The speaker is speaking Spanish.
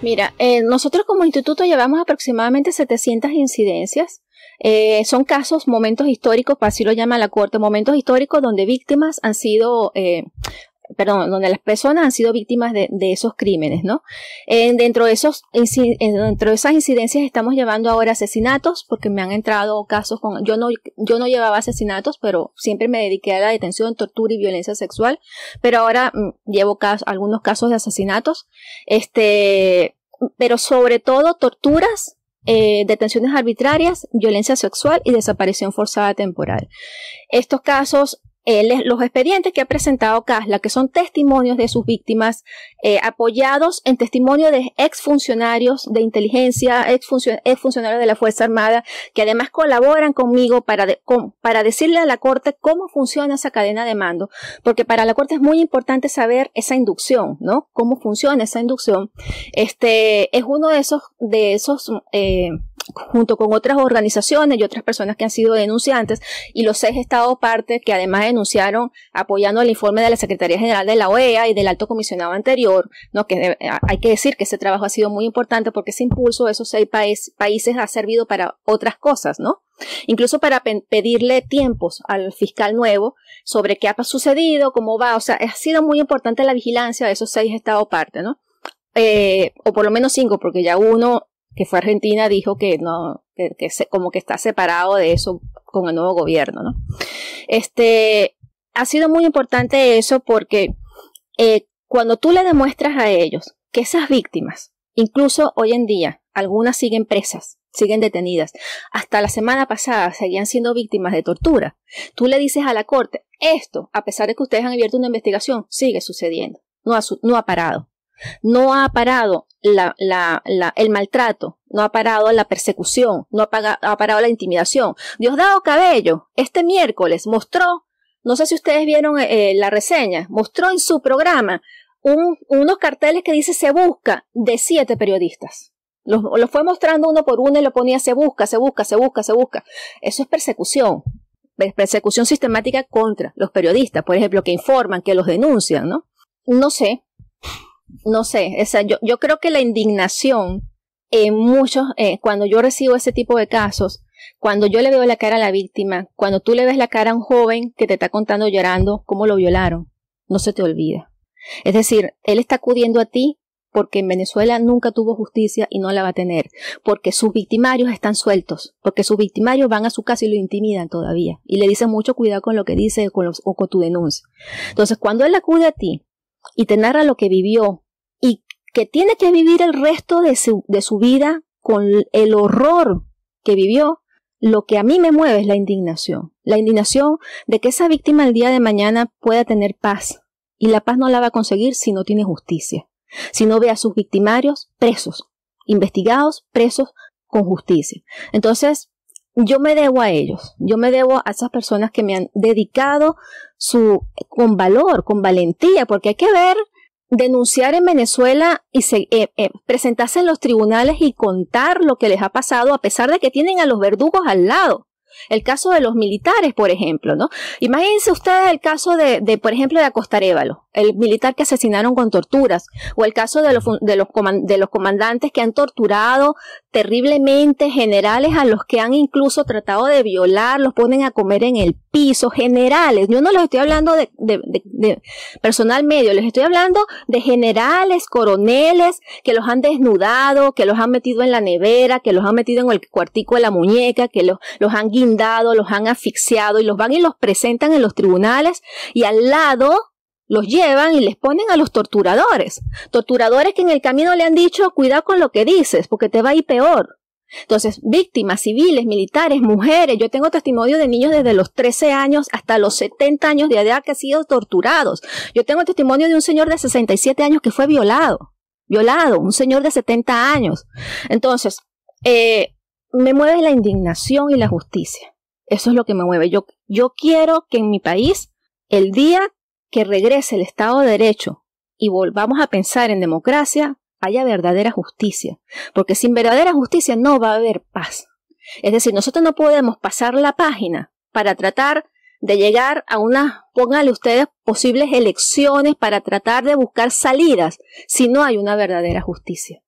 Mira, eh, nosotros como instituto llevamos aproximadamente 700 incidencias. Eh, son casos, momentos históricos, así lo llama la Corte, momentos históricos donde víctimas han sido eh, perdón, donde las personas han sido víctimas de, esos crímenes, ¿no? dentro, de esos, dentro de esas incidencias estamos llevando ahora asesinatos, porque me han entrado casos con, yo no, yo no llevaba asesinatos, pero siempre me dediqué a la detención, tortura y violencia sexual, pero ahora mm, llevo algunos casos de asesinatos, este, pero sobre todo torturas, eh, detenciones arbitrarias, violencia sexual y desaparición forzada temporal. Estos casos los expedientes que ha presentado Casla, que son testimonios de sus víctimas, eh, apoyados en testimonio de exfuncionarios de inteligencia, exfuncionarios de la Fuerza Armada, que además colaboran conmigo para, para decirle a la Corte cómo funciona esa cadena de mando, porque para la Corte es muy importante saber esa inducción, ¿no? Cómo funciona esa inducción. Este es uno de esos, de esos, eh, junto con otras organizaciones y otras personas que han sido denunciantes, y los seis estados parte que además de anunciaron, apoyando el informe de la Secretaría General de la OEA y del alto comisionado anterior, ¿no? que eh, hay que decir que ese trabajo ha sido muy importante porque ese impulso de esos seis países ha servido para otras cosas, ¿no? Incluso para pedirle tiempos al fiscal nuevo sobre qué ha sucedido, cómo va, o sea, ha sido muy importante la vigilancia de esos seis estados parte, ¿no? Eh, o por lo menos cinco, porque ya uno que fue Argentina dijo que no, que, se, como que está separado de eso con el nuevo gobierno, ¿no? Este, ha sido muy importante eso porque eh, cuando tú le demuestras a ellos que esas víctimas, incluso hoy en día, algunas siguen presas, siguen detenidas, hasta la semana pasada seguían siendo víctimas de tortura, tú le dices a la corte, esto, a pesar de que ustedes han abierto una investigación, sigue sucediendo, no no ha parado. No ha parado la, el maltrato, no ha parado la persecución, no ha, parado la intimidación. Diosdado Cabello, este miércoles, mostró, no sé si ustedes vieron eh, eh, la reseña, mostró en su programa unos carteles que dice se busca de siete periodistas. Los, los, fue mostrando uno por uno y lo ponía se busca, se busca, se busca, se busca. Eso es persecución. Persecución sistemática contra los periodistas, por ejemplo, que informan, que los denuncian, ¿no? No sé no sé, esa, yo, yo creo que la indignación en muchos, eh, cuando yo recibo ese tipo de casos, cuando yo le veo la cara a la víctima, cuando tú le ves la cara a un joven que te está contando llorando cómo lo violaron, no se te olvida. Es decir, él está acudiendo a ti porque en Venezuela nunca tuvo justicia y no la va a tener, porque sus victimarios están sueltos, porque sus victimarios van a su casa y lo intimidan todavía, y le dicen mucho cuidado con lo que dice con, los, o con tu denuncia. Entonces, cuando él acude a ti, y te narra lo que vivió y que tiene que vivir el resto de su, de su vida con el horror que vivió, lo que a mí me mueve es la indignación. La indignación de que esa víctima el día de mañana pueda tener paz. Y la paz no la va a conseguir si no tiene justicia. Si no ve a sus victimarios presos, investigados, presos con justicia. Entonces, yo me debo a ellos. Yo me debo a esas personas que me han dedicado su, con valor, con valentía, porque hay que ver, denunciar en Venezuela y se, eh, eh, presentarse en los tribunales y contar lo que les ha pasado, a pesar de que tienen a los verdugos al lado. El caso de los militares, por ejemplo, ¿no? Imagínense ustedes el caso de, de por ejemplo, de Acostarévalo, el militar que asesinaron con torturas, o el caso de los, de los, de comandantes que han torturado terriblemente generales a los que han incluso tratado de violar, los ponen a comer en el piso, generales. Yo no les estoy hablando de, personal medio, les estoy hablando de generales, coroneles, que los han desnudado, que los han metido en la nevera, que los han metido en el cuartico de la muñeca, que los, los han guiado los han asfixiado y los van y los presentan en los tribunales y al lado los llevan y les ponen a los torturadores. Torturadores que en el camino le han dicho, cuidado con lo que dices, porque te va a ir peor. Entonces, víctimas civiles, militares, mujeres, yo tengo testimonio de niños desde los 13 años hasta los 70 años de edad que han sido torturados. Yo tengo testimonio de un señor de 67 años que fue violado, violado, un señor de 70 años. Entonces, eh, me mueve la indignación y la justicia. Eso es lo que me mueve. Yo, yo quiero que en mi país, el día que regrese el Estado de Derecho y volvamos a pensar en democracia, haya verdadera justicia. Porque sin verdadera justicia no va a haber paz. Es decir, nosotros no podemos pasar la página para tratar de llegar a unas, póngale ustedes, posibles elecciones para tratar de buscar salidas si no hay una verdadera justicia.